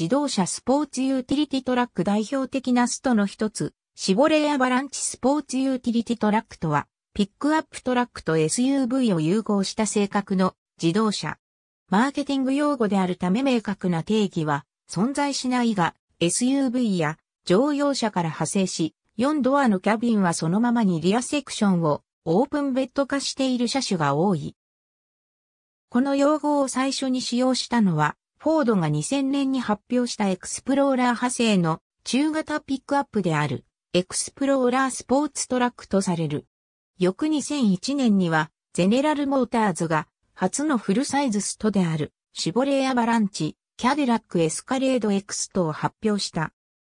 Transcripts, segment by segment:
自動車スポーツユーティリティトラック代表的なストの一つ、シボレーアバランチスポーツユーティリティトラックとは、ピックアップトラックと SUV を融合した性格の自動車。マーケティング用語であるため明確な定義は存在しないが、SUV や乗用車から派生し、4ドアのキャビンはそのままにリアセクションをオープンベッド化している車種が多い。この用語を最初に使用したのは、フォードが2000年に発表したエクスプローラー派生の中型ピックアップであるエクスプローラースポーツトラックとされる。翌2001年にはゼネラルモーターズが初のフルサイズストであるシボレーアバランチ、キャデラックエスカレードエクストを発表した。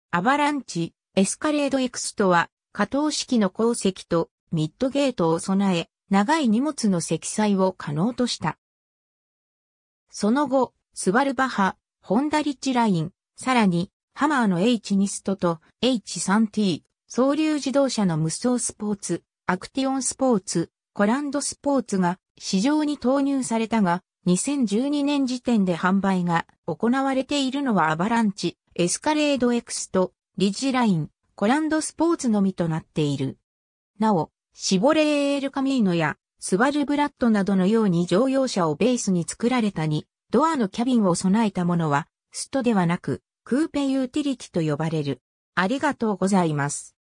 アバランチ、エスカレードエクストは加藤式の鉱石とミッドゲートを備え、長い荷物の積載を可能とした。その後、スバルバハ、ホンダリッチライン、さらに、ハマーの H ニストと H3T、総流自動車の無双スポーツ、アクティオンスポーツ、コランドスポーツが市場に投入されたが、2012年時点で販売が行われているのはアバランチ、エスカレード X とリッジライン、コランドスポーツのみとなっている。なお、シボレーエールカミーノやスバルブラッドなどのように乗用車をベースに作られたに、ドアのキャビンを備えたものは、ストではなく、クーペユーティリティと呼ばれる。ありがとうございます。